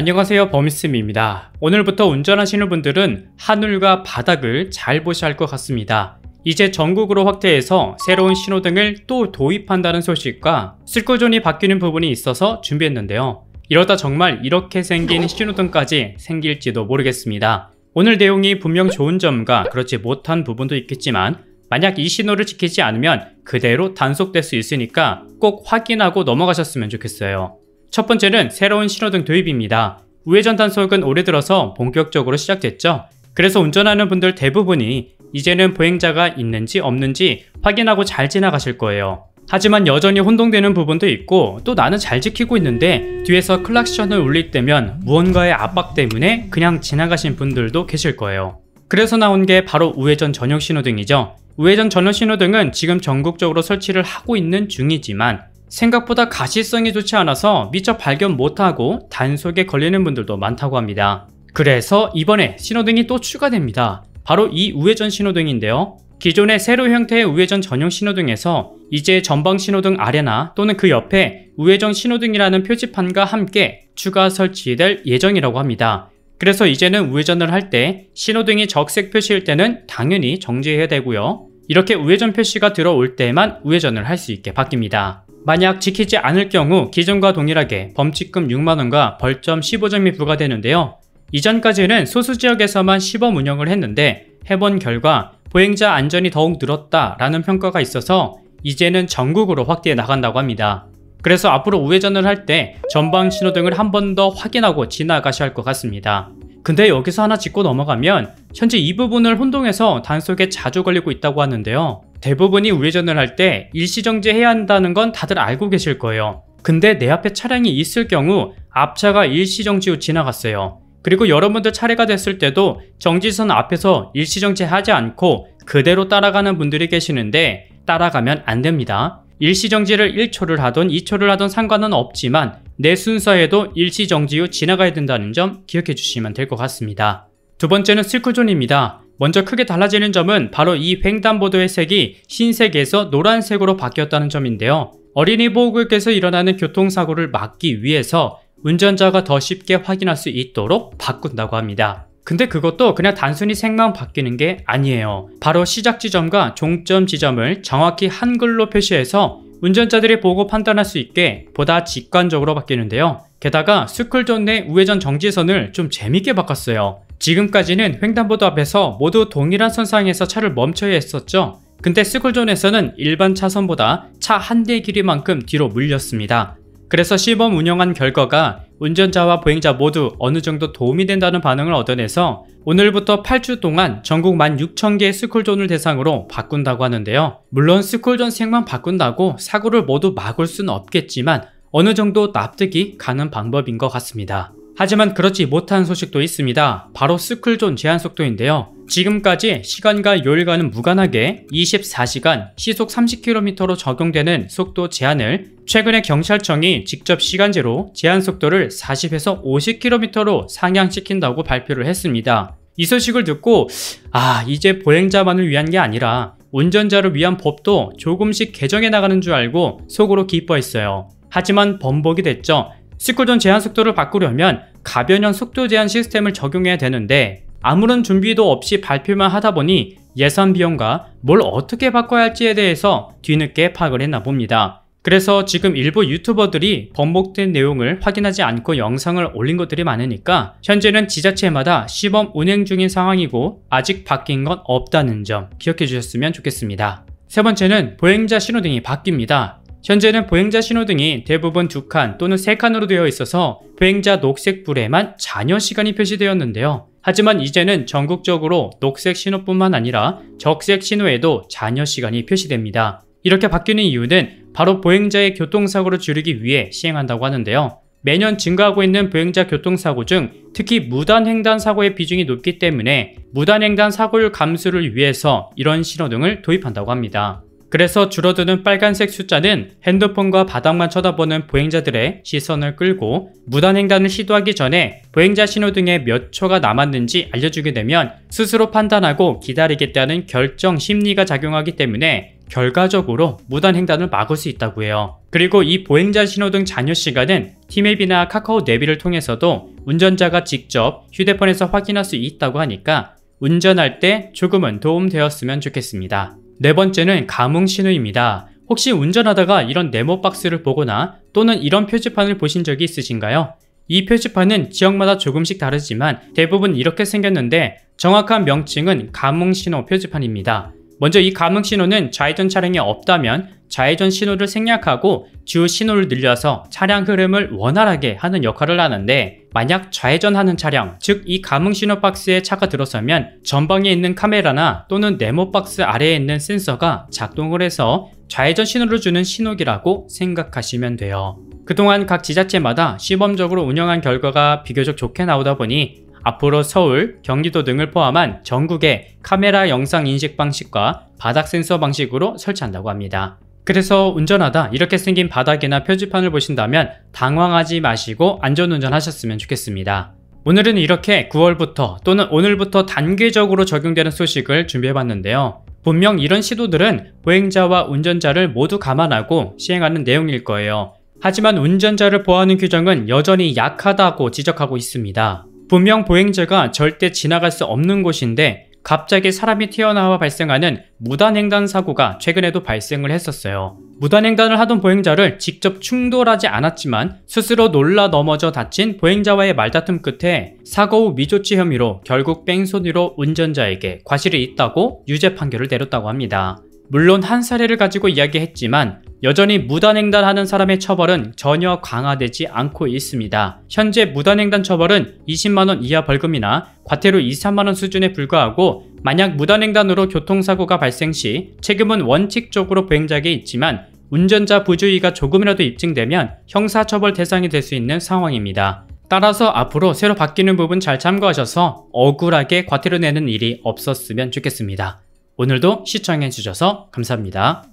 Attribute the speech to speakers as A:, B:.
A: 안녕하세요 범이스미입니다. 오늘부터 운전하시는 분들은 하늘과 바닥을 잘 보셔야 할 것 같습니다. 이제 전국으로 확대해서 새로운 신호등을 또 도입한다는 소식과 슬고존이 바뀌는 부분이 있어서 준비했는데요. 이러다 정말 이렇게 생긴 신호등까지 생길지도 모르겠습니다. 오늘 내용이 분명 좋은 점과 그렇지 못한 부분도 있겠지만 만약 이 신호를 지키지 않으면 그대로 단속될 수 있으니까 꼭 확인하고 넘어가셨으면 좋겠어요. 첫 번째는 새로운 신호등 도입입니다. 우회전 단속은 올해 들어서 본격적으로 시작됐죠. 그래서 운전하는 분들 대부분이 이제는 보행자가 있는지 없는지 확인하고 잘 지나가실 거예요. 하지만 여전히 혼동되는 부분도 있고 또 나는 잘 지키고 있는데 뒤에서 클락션을 울릴 때면 무언가의 압박 때문에 그냥 지나가신 분들도 계실 거예요. 그래서 나온 게 바로 우회전 전용 신호등이죠. 우회전 전용 신호등은 지금 전국적으로 설치를 하고 있는 중이지만 생각보다 가시성이 좋지 않아서 미처 발견 못하고 단속에 걸리는 분들도 많다고 합니다. 그래서 이번에 신호등이 또 추가됩니다. 바로 이 우회전 신호등인데요. 기존의 세로 형태의 우회전 전용 신호등에서 이제 전방 신호등 아래나 또는 그 옆에 우회전 신호등이라는 표지판과 함께 추가 설치될 예정이라고 합니다. 그래서 이제는 우회전을 할 때 신호등이 적색 표시일 때는 당연히 정지해야 되고요. 이렇게 우회전 표시가 들어올 때만 우회전을 할 수 있게 바뀝니다. 만약 지키지 않을 경우 기존과 동일하게 범칙금 6만원과 벌점 15점이 부과되는데요. 이전까지는 소수 지역에서만 시범 운영을 했는데 해본 결과 보행자 안전이 더욱 늘었다라는 평가가 있어서 이제는 전국으로 확대해 나간다고 합니다. 그래서 앞으로 우회전을 할 때 전방 신호등을 한 번 더 확인하고 지나가셔야 할 것 같습니다. 근데 여기서 하나 짚고 넘어가면 현재 이 부분을 혼동해서 단속에 자주 걸리고 있다고 하는데요. 대부분이 우회전을 할 때 일시정지 해야 한다는 건 다들 알고 계실 거예요. 근데 내 앞에 차량이 있을 경우 앞차가 일시정지 후 지나갔어요. 그리고 여러분들 차례가 됐을 때도 정지선 앞에서 일시정지 하지 않고 그대로 따라가는 분들이 계시는데 따라가면 안 됩니다. 일시정지를 1초를 하던 2초를 하던 상관은 없지만 내 순서에도 일시정지 후 지나가야 된다는 점 기억해 주시면 될 것 같습니다. 두 번째는 스쿨존입니다. 먼저 크게 달라지는 점은 바로 이 횡단보도의 색이 흰색에서 노란색으로 바뀌었다는 점인데요. 어린이 보호구역에서 일어나는 교통사고를 막기 위해서 운전자가 더 쉽게 확인할 수 있도록 바꾼다고 합니다. 근데 그것도 그냥 단순히 색만 바뀌는 게 아니에요. 바로 시작 지점과 종점 지점을 정확히 한글로 표시해서 운전자들이 보고 판단할 수 있게 보다 직관적으로 바뀌는데요. 게다가 스쿨존 내 우회전 정지선을 좀 재밌게 바꿨어요. 지금까지는 횡단보도 앞에서 모두 동일한 선상에서 차를 멈춰야 했었죠. 근데 스쿨존에서는 일반 차선보다 차 한 대 길이만큼 뒤로 물렸습니다. 그래서 시범 운영한 결과가 운전자와 보행자 모두 어느 정도 도움이 된다는 반응을 얻어내서 오늘부터 8주 동안 전국 16,000개의 스쿨존을 대상으로 바꾼다고 하는데요. 물론 스쿨존 색만 바꾼다고 사고를 모두 막을 수는 없겠지만 어느 정도 납득이 가는 방법인 것 같습니다. 하지만 그렇지 못한 소식도 있습니다. 바로 스쿨존 제한 속도인데요. 지금까지 시간과 요일과는 무관하게 24시간 시속 30km로 적용되는 속도 제한을 최근에 경찰청이 직접 시간제로 제한 속도를 40에서 50km로 상향시킨다고 발표를 했습니다. 이 소식을 듣고 아 이제 보행자만을 위한 게 아니라 운전자를 위한 법도 조금씩 개정해 나가는 줄 알고 속으로 기뻐했어요. 하지만 번복이 됐죠. 시쿨존 제한 속도를 바꾸려면 가변형 속도 제한 시스템을 적용해야 되는데 아무런 준비도 없이 발표만 하다 보니 예산 비용과 뭘 어떻게 바꿔야 할지에 대해서 뒤늦게 파악을 했나 봅니다. 그래서 지금 일부 유튜버들이 번복된 내용을 확인하지 않고 영상을 올린 것들이 많으니까 현재는 지자체마다 시범 운행 중인 상황이고 아직 바뀐 건 없다는 점 기억해 주셨으면 좋겠습니다. 세 번째는 보행자 신호등이 바뀝니다. 현재는 보행자 신호등이 대부분 두 칸 또는 세 칸으로 되어 있어서 보행자 녹색불에만 잔여 시간이 표시되었는데요. 하지만 이제는 전국적으로 녹색 신호뿐만 아니라 적색 신호에도 잔여 시간이 표시됩니다. 이렇게 바뀌는 이유는 바로 보행자의 교통사고를 줄이기 위해 시행한다고 하는데요. 매년 증가하고 있는 보행자 교통사고 중 특히 무단횡단 사고의 비중이 높기 때문에 무단횡단 사고율 감소를 위해서 이런 신호등을 도입한다고 합니다. 그래서 줄어드는 빨간색 숫자는 핸드폰과 바닥만 쳐다보는 보행자들의 시선을 끌고 무단횡단을 시도하기 전에 보행자 신호등에 몇 초가 남았는지 알려주게 되면 스스로 판단하고 기다리겠다는 결정 심리가 작용하기 때문에 결과적으로 무단횡단을 막을 수 있다고 해요. 그리고 이 보행자 신호등 잔여 시간은 티맵이나 카카오 내비를 통해서도 운전자가 직접 휴대폰에서 확인할 수 있다고 하니까 운전할 때 조금은 도움되었으면 좋겠습니다. 네 번째는 가뭄 신호입니다. 혹시 운전하다가 이런 네모 박스를 보거나 또는 이런 표지판을 보신 적이 있으신가요? 이 표지판은 지역마다 조금씩 다르지만 대부분 이렇게 생겼는데 정확한 명칭은 가뭄신호 표지판입니다. 먼저 이 감응 신호는 좌회전 차량이 없다면 좌회전 신호를 생략하고 주 신호를 늘려서 차량 흐름을 원활하게 하는 역할을 하는데 만약 좌회전하는 차량 즉 이 감응 신호 박스에 차가 들어서면 전방에 있는 카메라나 또는 네모 박스 아래에 있는 센서가 작동을 해서 좌회전 신호를 주는 신호기라고 생각하시면 돼요. 그동안 각 지자체마다 시범적으로 운영한 결과가 비교적 좋게 나오다 보니 앞으로 서울, 경기도 등을 포함한 전국에 카메라 영상 인식 방식과 바닥 센서 방식으로 설치한다고 합니다. 그래서 운전하다 이렇게 생긴 바닥이나 표지판을 보신다면 당황하지 마시고 안전운전 하셨으면 좋겠습니다. 오늘은 이렇게 9월부터 또는 오늘부터 단계적으로 적용되는 소식을 준비해봤는데요. 분명 이런 시도들은 보행자와 운전자를 모두 감안하고 시행하는 내용일 거예요. 하지만 운전자를 보호하는 규정은 여전히 약하다고 지적하고 있습니다. 분명 보행자가 절대 지나갈 수 없는 곳인데 갑자기 사람이 튀어나와 발생하는 무단횡단 사고가 최근에도 발생을 했었어요. 무단횡단을 하던 보행자를 직접 충돌하지 않았지만 스스로 놀라 넘어져 다친 보행자와의 말다툼 끝에 사고 후 미조치 혐의로 결국 뺑소니로 운전자에게 과실이 있다고 유죄 판결을 내렸다고 합니다. 물론 한 사례를 가지고 이야기했지만 여전히 무단횡단하는 사람의 처벌은 전혀 강화되지 않고 있습니다. 현재 무단횡단 처벌은 20만원 이하 벌금이나 과태료 2, 3만원 수준에 불과하고 만약 무단횡단으로 교통사고가 발생 시 책임은 원칙적으로 보행자에게 있지만 운전자 부주의가 조금이라도 입증되면 형사처벌 대상이 될 수 있는 상황입니다. 따라서 앞으로 새로 바뀌는 부분 잘 참고하셔서 억울하게 과태료 내는 일이 없었으면 좋겠습니다. 오늘도 시청해주셔서 감사합니다.